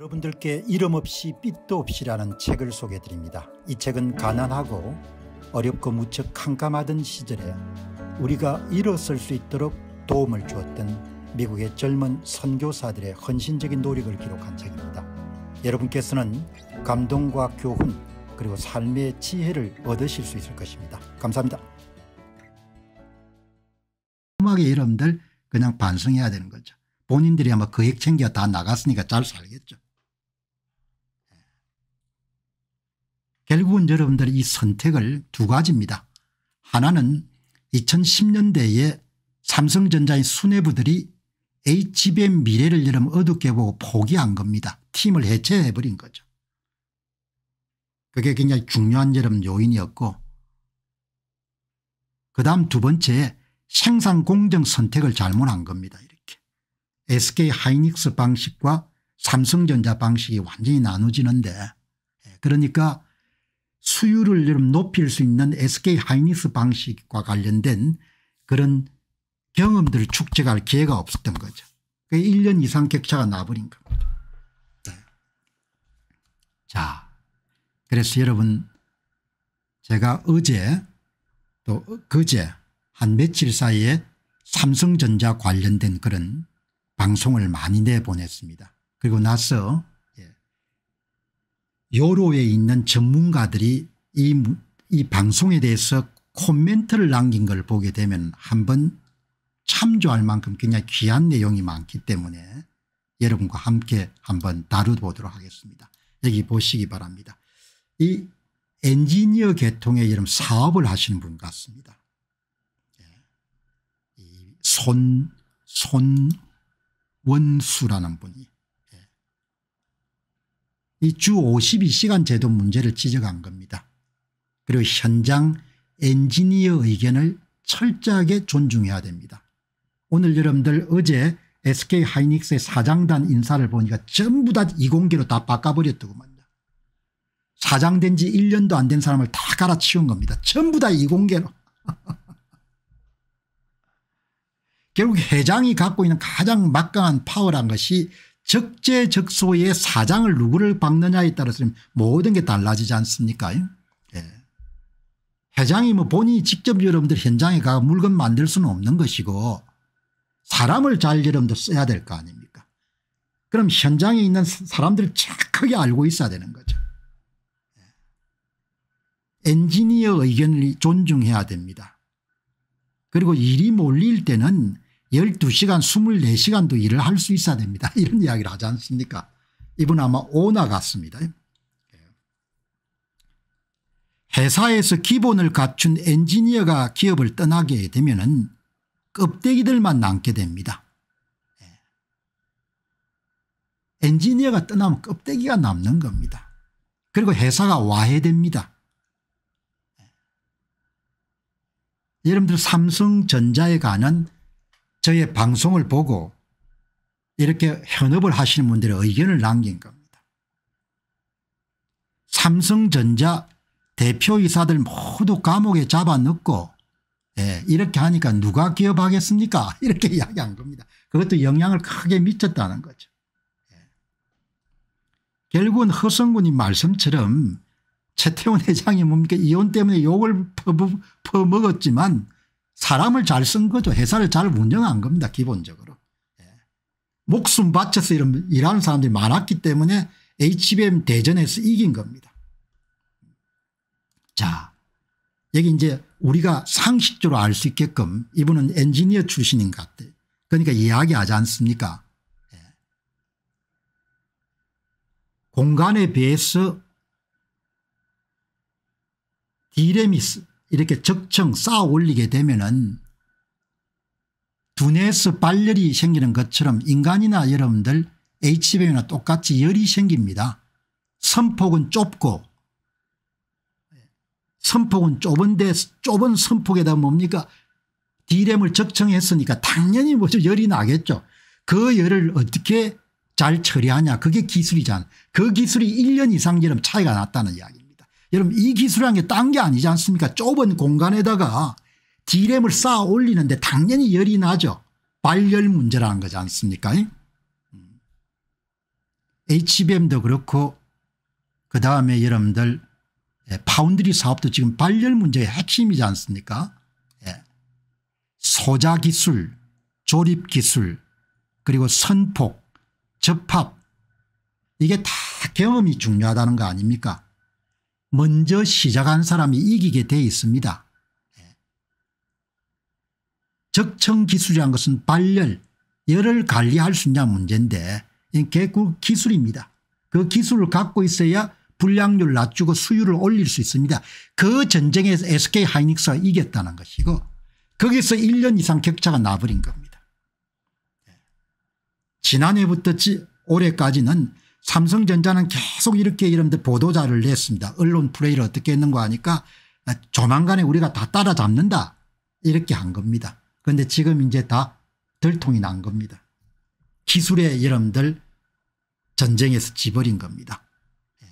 여러분들께 이름 없이 빛도 없이라는 책을 소개해 드립니다. 이 책은 가난하고 어렵고 무척 캄캄하던 시절에 우리가 일어설 수 있도록 도움을 주었던 미국의 젊은 선교사들의 헌신적인 노력을 기록한 책입니다. 여러분께서는 감동과 교훈 그리고 삶의 지혜를 얻으실 수 있을 것입니다. 감사합니다. 음악의 여러들 그냥 반성해야 되는 거죠. 본인들이 아마 그액 챙겨 다 나갔으니까 잘 살겠죠. 결국은 여러분들의 이 선택을 두 가지입니다. 하나는 2010년대에 삼성전자의 수뇌부들이 HBM 미래를 여러분 어둡게 보고 포기한 겁니다. 팀을 해체해버린 거죠. 그게 굉장히 중요한 여러분 요인이었고 그 다음 두 번째 생산 공정 선택을 잘못한 겁니다. 이렇게 SK 하이닉스 방식과 삼성전자 방식이 완전히 나누지는데 예, 그러니까 수율을 좀 높일 수 있는 SK 하이닉스 방식과 관련된 그런 경험들을 축적할 기회가 없었던 거죠. 1년 그 이상 격차가 나버린 겁니다. 네. 자, 그래서 여러분 제가 어제 또 그제 한 며칠 사이에 삼성전자 관련된 그런 방송을 많이 내보냈습니다. 그리고 나서 요로에 있는 전문가들이 이, 이 방송에 대해서 코멘트를 남긴 걸 보게 되면 한 번 참조할 만큼 굉장히 귀한 내용이 많기 때문에 여러분과 함께 한번 다뤄보도록 하겠습니다. 여기 보시기 바랍니다. 이 엔지니어 계통의 이름 사업을 하시는 분 같습니다. 예. 손, 손원수라는 분이 이주 52시간 제도 문제를 지적한 겁니다. 그리고 현장 엔지니어 의견을 철저하게 존중해야 됩니다. 오늘 여러분들 어제 SK 하이닉스의 사장단 인사를 보니까 전부 다 이공계로 다 바꿔버렸더구만요. 사장 된 지 1년도 안 된 사람을 다 갈아치운 겁니다. 전부 다 이공계로. 결국 회장이 갖고 있는 가장 막강한 파워란 것이 적재적소의 사장을 누구를 박느냐에 따라서 모든 게 달라지지 않습니까 예. 회장이 뭐 본인이 직접 여러분들 현장에 가 물건 만들 수는 없는 것이고 사람을 잘 여러분들 써야 될 거 아닙니까 그럼 현장에 있는 사람들을 착하게 알고 있어야 되는 거죠 예. 엔지니어 의견을 존중해야 됩니다 그리고 일이 몰릴 때는 12시간 24시간도 일을 할 수 있어야 됩니다. 이런 이야기를 하지 않습니까 이분 아마 오나 같습니다. 회사에서 기본을 갖춘 엔지니어가 기업을 떠나게 되면 은 껍데기들만 남게 됩니다. 예. 엔지니어가 떠나면 껍데기가 남는 겁니다. 그리고 회사가 와해됩니다. 여러분들 예. 삼성전자에 관한 저의 방송을 보고 이렇게 현업을 하시는 분들의 의견을 남긴 겁니다. 삼성전자 대표이사들 모두 감옥에 잡아넣고 예, 이렇게 하니까 누가 기업하겠습니까 이렇게 이야기한 겁니다. 그것도 영향을 크게 미쳤다는 거죠. 예. 결국은 허성군이 말씀처럼 최태원 회장이 뭡니까 이혼 때문에 욕을 퍼먹었지만 사람을 잘 쓴 거죠. 회사를 잘 운영한 겁니다. 기본적으로. 예. 목숨 바쳐서 이런 일하는 사람들이 많았기 때문에 HBM 대전에서 이긴 겁니다. 자 여기 이제 우리가 상식적으로 알 수 있게끔 이분은 엔지니어 출신인 것 같아요. 그러니까 이야기하지 않습니까 예. 공간에 비해서 디레미스 이렇게 적층 쌓아 올리게 되면은 두뇌에서 발열이 생기는 것처럼 인간이나 여러분들 HBM이나 똑같이 열이 생깁니다. 선폭은 좁고 선폭은 좁은데 좁은 선폭에다 뭡니까 D램을 적정했으니까 당연히 뭐죠 열이 나겠죠. 그 열을 어떻게 잘 처리하냐 그게 기술이잖아. 그 기술이 1년 이상 여름 차이가 났다는 이야기. 여러분 이 기술이란 게 딴 게 아니지 않습니까 좁은 공간에다가 D램을 쌓아 올리는데 당연히 열이 나죠. 발열 문제라는 거지 않습니까 HBM도 그렇고 그다음에 여러분들 예, 파운드리 사업도 지금 발열 문제의 핵심이지 않습니까 예. 소자 기술 조립 기술 그리고 선폭 접합 이게 다 경험이 중요하다는 거 아닙니까 먼저 시작한 사람이 이기게 돼 있습니다. 적청기술이란 것은 발열, 열을 관리할 수 있냐 문제인데 개꿀 기술입니다. 그 기술을 갖고 있어야 불량률 낮추고 수율을 올릴 수 있습니다. 그 전쟁에서 SK 하이닉스가 이겼다는 것이고 거기서 1년 이상 격차가 나버린 겁니다. 지난해부터 올해까지는 삼성전자는 계속 이렇게 이런데 보도자를 냈습니다. 언론 플레이를 어떻게 했는가 하니까 아, 조만간에 우리가 다 따라잡는다 이렇게 한 겁니다. 그런데 지금 이제 다 들통이 난 겁니다. 기술의 여러분들 전쟁에서 지버린 겁니다. 예.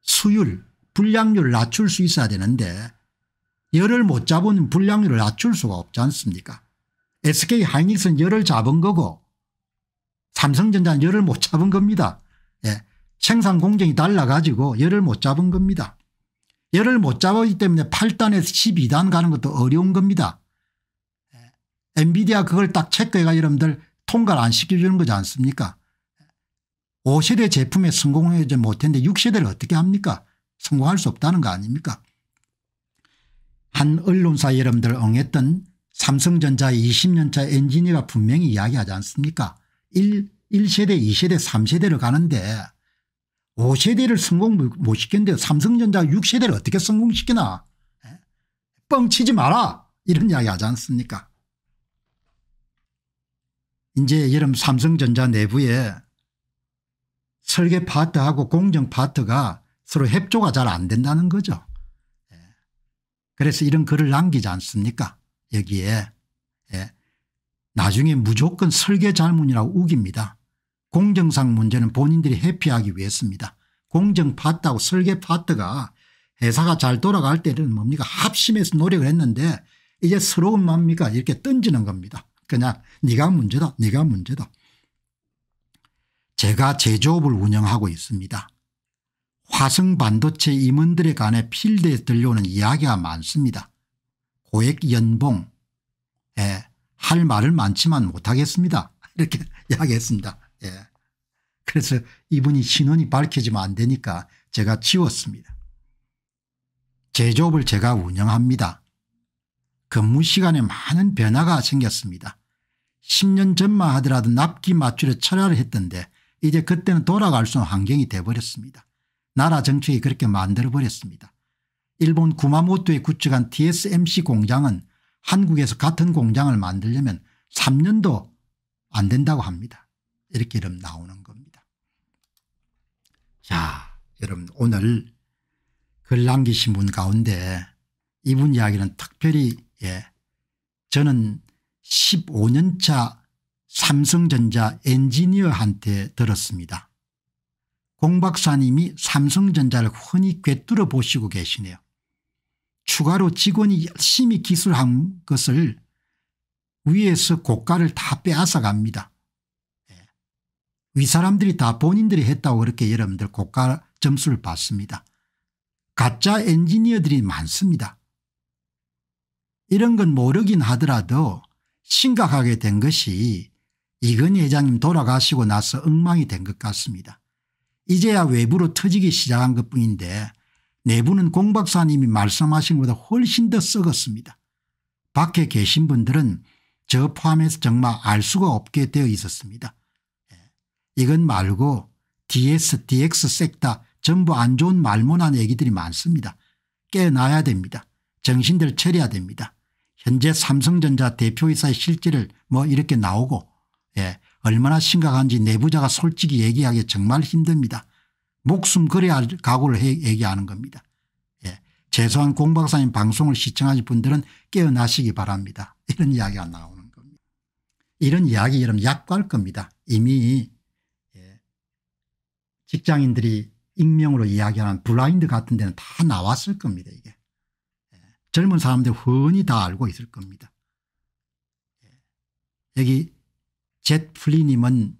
수율 불량률 낮출 수 있어야 되는데 열을 못 잡은 불량률을 낮출 수가 없지 않습니까 SK 하이닉스는 열을 잡은 거고 삼성전자는 열을 못 잡은 겁니다. 예. 생산 공정이 달라가지고 열을 못 잡은 겁니다. 열을 못 잡았기 때문에 8단에서 12단 가는 것도 어려운 겁니다. 예, 엔비디아 그걸 딱 체크해가 여러분들 통과를 안 시켜주는 거지 않습니까 5세대 예, 제품에 성공하지 못했는데 6세대를 어떻게 합니까 성공할 수 없다는 거 아닙니까 한 언론사 여러분들 응했던삼성전자 20년차 엔지니어가 분명히 이야기하지 않습니까 1 1세대 2세대 3세대를 가는데 5세대를 성공 못 시켰는데 삼성전자 6세대를 어떻게 성공시키나 예? 뻥치지 마라 이런 이야기 하지 않습니까 이제 여름 삼성전자 내부에 설계 파트하고 공정 파트가 서로 협조가 잘 안 된다는 거죠. 예. 그래서 이런 글을 남기지 않습니까 여기에 예. 나중에 무조건 설계 잘못이라고 우깁니다. 공정상 문제는 본인들이 회피하기 위해서입니다. 공정 파트하고 설계 파트가 회사가 잘 돌아갈 때는 뭡니까 합심해서 노력을 했는데 이제 서러운 맙니까 이렇게 던지는 겁니다. 그냥 네가 문제다 네가 문제다. 제가 제조업을 운영하고 있습니다. 화성반도체 임원들에 관해 필드에 들려오는 이야기가 많습니다. 고액 연봉 예, 할 말은 많지만 못하겠습니다. 이렇게 이야기했습니다. 예. 그래서 이분이 신원이 밝혀지면 안 되니까 제가 지웠습니다. 제조업을 제가 운영합니다. 근무 시간에 많은 변화가 생겼습니다. 10년 전만 하더라도 납기 맞추려 철야를 했던데 이제 그때는 돌아갈 수 없는 환경이 돼버렸습니다. 나라 정책이 그렇게 만들어버렸습니다. 일본 구마모토에 구축한 TSMC 공장은 한국에서 같은 공장을 만들려면 3년도 안 된다고 합니다. 이렇게 이름 나오는 겁니다. 자 여러분 오늘 글 남기신 분 가운데 이분 이야기는 특별히 예, 저는 15년차 삼성전자 엔지니어한테 들었습니다. 공 박사님이 삼성전자를 흔히 꿰뚫어 보시고 계시네요. 추가로 직원이 열심히 기술한 것을 위에서 고가를 다 빼앗아갑니다. 위사람들이다 본인들이 했다고 그렇게 여러분들 고가 점수를 받습니다. 가짜 엔지니어들이 많습니다. 이런 건 모르긴 하더라도 심각하게 된 것이 이건 회장님 돌아가시고 나서 엉망이 된 것 같습니다. 이제야 외부로 터지기 시작한 것뿐인데 내부는 공 박사님이 말씀하신 것보다 훨씬 더 썩었습니다. 밖에 계신 분들은 저 포함해서 정말 알 수가 없게 되어 있었습니다. 이것 말고 DS, DX 섹다 전부 안 좋은 말문한 얘기들이 많습니다. 깨어나야 됩니다. 정신들 처리해야 됩니다. 현재 삼성전자 대표이사의 실질을 뭐 이렇게 나오고 예, 얼마나 심각한지 내부자가 솔직히 얘기하기 정말 힘듭니다. 목숨 그래야 할 각오를 해 얘기하는 겁니다. 예, 죄송한 공 박사님 방송을 시청하신 분들은 깨어나시기 바랍니다. 이런 이야기가 나오는 겁니다. 이런 이야기 여러분 약과일 겁니다. 이미 직장인들이 익명으로 이야기하는 블라인드 같은 데는 다 나왔을 겁니다 이게. 예. 젊은 사람들 훤히 다 알고 있을 겁니다. 예. 여기 j 플리님은제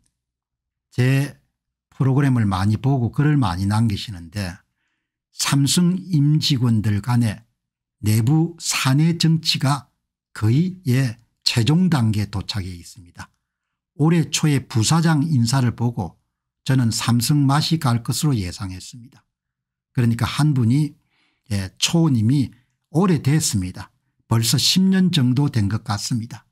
프로그램을 많이 보고 글을 많이 남기시는데 삼성 임직원들 간의 내부 사내 정치가 거의 예 최종 단계에 도착해 있습니다. 올해 초에 부사장 인사를 보고 저는 삼성 맛이 갈 것으로 예상했습니다. 그러니까 한 분이 예, 초님이 오래됐습니다. 벌써 10년 정도 된 것 같습니다.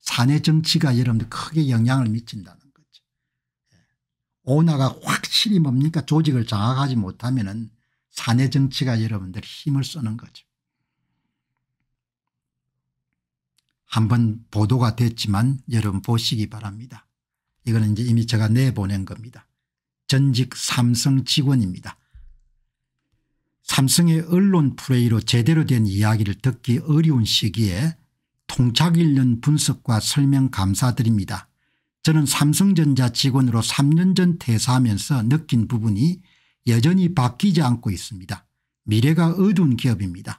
사내 정치가 여러분들 크게 영향을 미친다는 거죠. 오나가 예. 확실히 뭡니까 조직을 장악하지 못하면 은 사내 정치가 여러분들 힘을 쓰는 거죠. 한번 보도가 됐지만 여러분 보시기 바랍니다. 이거는 이제 이미 제가 내보낸 겁니다. 전직 삼성 직원입니다. 삼성의 언론 프레이로 제대로 된 이야기를 듣기 어려운 시기에 통착 일련 분석과 설명 감사드립니다. 저는 삼성전자 직원으로 3년 전 퇴사하면서 느낀 부분이 여전히 바뀌지 않고 있습니다. 미래가 어두운 기업입니다.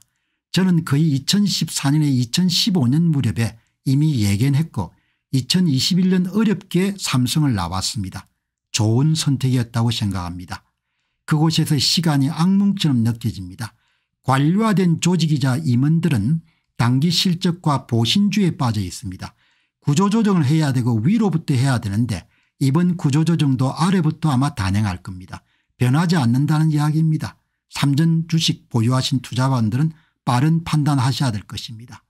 저는 거의 2014년에 2015년 무렵에 이미 예견했고 2021년 어렵게 삼성을 나왔습니다. 좋은 선택이었다고 생각합니다. 그곳에서 시간이 악몽처럼 느껴집니다. 관료화된 조직이자 임원들은 단기 실적과 보신주에 빠져 있습니다. 구조조정을 해야 되고 위로부터 해야 되는데 이번 구조조정도 아래부터 아마 단행할 겁니다. 변하지 않는다는 이야기입니다. 삼전 주식 보유하신 투자관들은 빠른 판단하셔야 될 것입니다.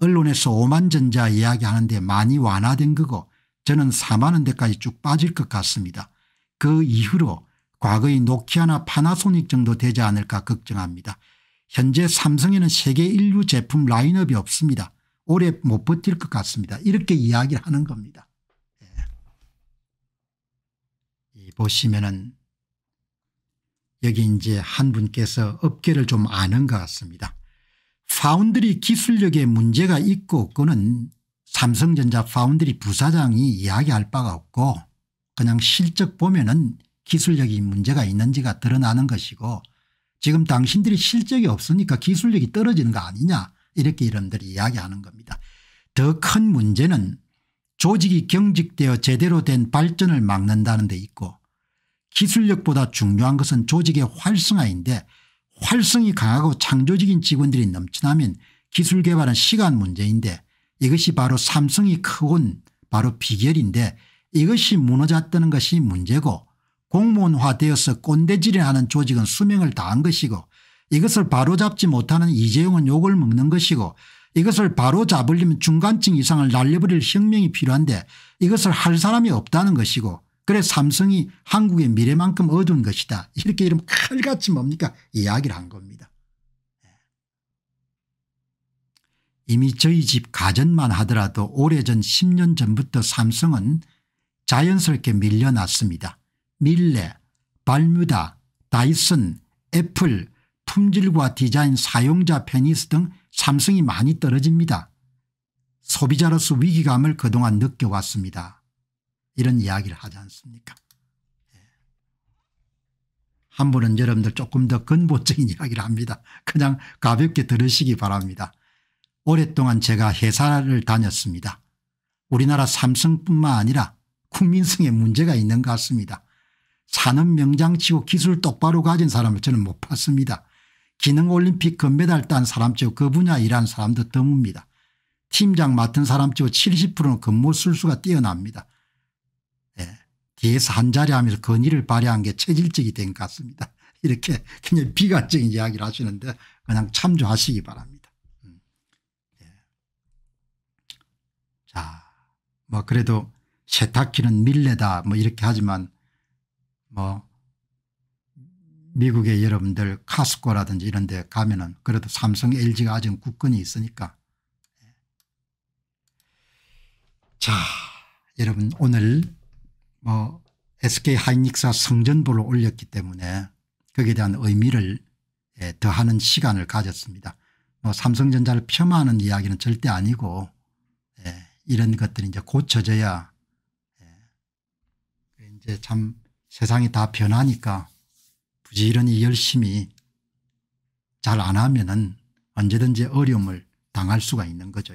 언론에서 오만전자 이야기하는데 많이 완화된 거고 저는 4만원 대까지 쭉 빠질 것 같습니다. 그 이후로 과거의 노키아나 파나소닉 정도 되지 않을까 걱정합니다. 현재 삼성에는 세계 인류 제품 라인업이 없습니다. 오래 못 버틸 것 같습니다. 이렇게 이야기를 하는 겁니다. 예. 보시면은 여기 이제 한 분께서 업계를 좀 아는 것 같습니다. 파운드리 기술력에 문제가 있고 그는 삼성전자 파운드리 부사장이 이야기할 바가 없고 그냥 실적 보면은 기술력이 문제가 있는지가 드러나는 것이고 지금 당신들이 실적이 없으니까 기술력이 떨어지는 거 아니냐 이렇게 이런들이 이야기하는 겁니다. 더 큰 문제는 조직이 경직되어 제대로 된 발전을 막는다는 데 있고 기술력보다 중요한 것은 조직의 활성화인데 활성이 강하고 창조적인 직원들이 넘치나면 기술 개발은 시간 문제인데 이것이 바로 삼성이 크곤 바로 비결인데 이것이 무너졌다는 것이 문제고 공무원화되어서 꼰대질을 하는 조직은 수명을 다한 것이고 이것을 바로잡지 못하는 이재용은 욕을 먹는 것이고 이것을 바로잡으려면 중간층 이상을 날려버릴 혁명이 필요한데 이것을 할 사람이 없다는 것이고 그래 삼성이 한국의 미래만큼 어두운 것이다. 이렇게 이름 칼같이 뭡니까 이야기를 한 겁니다. 예. 이미 저희 집 가전만 하더라도 오래전 10년 전부터 삼성은 자연스럽게 밀려났습니다. 밀레, 발뮤다, 다이슨, 애플, 품질과 디자인 사용자 편의스등 삼성이 많이 떨어집니다. 소비자로서 위기감을 그동안 느껴왔습니다. 이런 이야기를 하지 않습니까 예. 한 분은 여러분들 조금 더 근본적인 이야기를 합니다. 그냥 가볍게 들으시기 바랍니다. 오랫동안 제가 회사를 다녔습니다. 우리나라 삼성뿐만 아니라 국민성에 문제가 있는 것 같습니다. 산업 명장치고 기술 똑바로 가진 사람을 저는 못 봤습니다. 기능올림픽 금메달 딴 사람치고 그 분야 일하는 사람도 드뭅니다. 팀장 맡은 사람치고 70%는 근무 술수가 뛰어납니다. 뒤에서 한자리 하면서 건의를 발휘한 게 체질적이 된 것 같습니다. 이렇게 굉장히 비관적인 이야기를 하시는데 그냥 참조하시기 바랍니다. 음. 예. 자, 뭐 그래도 세탁기는 밀레다 뭐 이렇게 하지만 뭐 미국의 여러분들 카스코라든지 이런 데 가면은 그래도 삼성 LG가 아직 국권이 있으니까 예. 자 여러분 오늘 어 SK 하이닉사성전부를 올렸기 때문에 거기에 대한 의미를 예, 더하는 시간을 가졌습니다. 뭐 삼성전자를 폄하하는 이야기는 절대 아니고 예, 이런 것들이 이제 고쳐져야 예, 이제 참 세상이 다 변하니까 부지런히 열심히 잘 안 하면은 언제든지 어려움을 당할 수가 있는 거죠.